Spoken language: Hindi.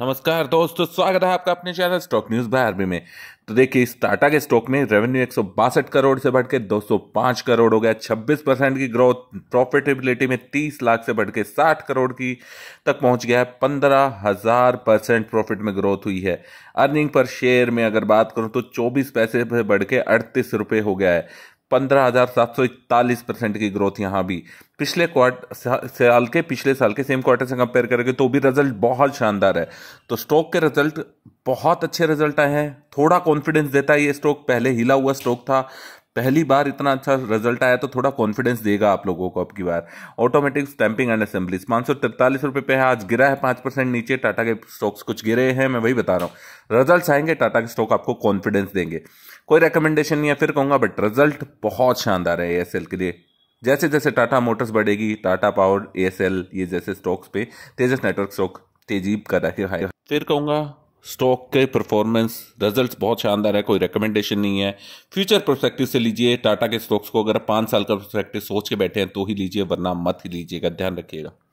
नमस्कार दोस्तों स्वागत है आपका अपने channel stock news by RB में तो देखिए इस टाटा के स्टॉक में रेवेन्यू एक करोड़ से बढ़कर 205 करोड़ हो गया 26 परसेंट की ग्रोथ प्रॉफिटेबिलिटी में 30 लाख से बढ़कर 60 करोड़ की तक पहुंच गया है पंद्रह हजार परसेंट प्रॉफिट में ग्रोथ हुई है अर्निंग पर शेयर में अगर बात करूं तो चौबीस पैसे से बढ़ के अड़तीस रुपये हो गया है पंद्रह हजार सात सौ इकतालीस परसेंट की ग्रोथ यहाँ भी पिछले क्वार्टर साल के पिछले साल के सेम क्वार्टर से कंपेयर करेंगे तो भी रिजल्ट बहुत शानदार है तो स्टॉक के रिजल्ट बहुत अच्छे रिजल्ट आए हैं थोड़ा कॉन्फिडेंस देता है ये स्टॉक पहले हिला हुआ स्टॉक था पहली बार इतना अच्छा रिजल्ट आया तो थोड़ा कॉन्फिडेंस देगा आप लोगों को अब की बार ऑटोमेटिक स्टैंपिंग एंड असेंबली पाँच सौ तिरतालीस रुपये पे है आज गिरा है पाँच परसेंट नीचे टाटा के स्टॉक्स कुछ गिरे हैं मैं वही बता रहा हूँ रिजल्ट आएंगे टाटा के स्टॉक आपको कॉन्फिडेंस देंगे कोई रिकमेंडेशन नहीं है फिर कहूँगा बट रिजल्ट बहुत शानदार है एस के लिए जैसे जैसे टाटा मोटर्स बढ़ेगी टाटा पावर ए ये जैसे स्टॉक्स पे तेजस नेटवर्क स्टॉक तेजीब कर रहे हैं फिर कहूँगा स्टॉक के परफॉर्मेंस रिजल्ट्स बहुत शानदार है कोई रिकमेंडेशन नहीं है फ्यूचर प्रोस्पेक्टिव से लीजिए टाटा के स्टॉक्स को अगर पाँच साल का प्रोस्पेक्टिव सोच के बैठे हैं तो ही लीजिए वरना मत ही लीजिएगा ध्यान रखिएगा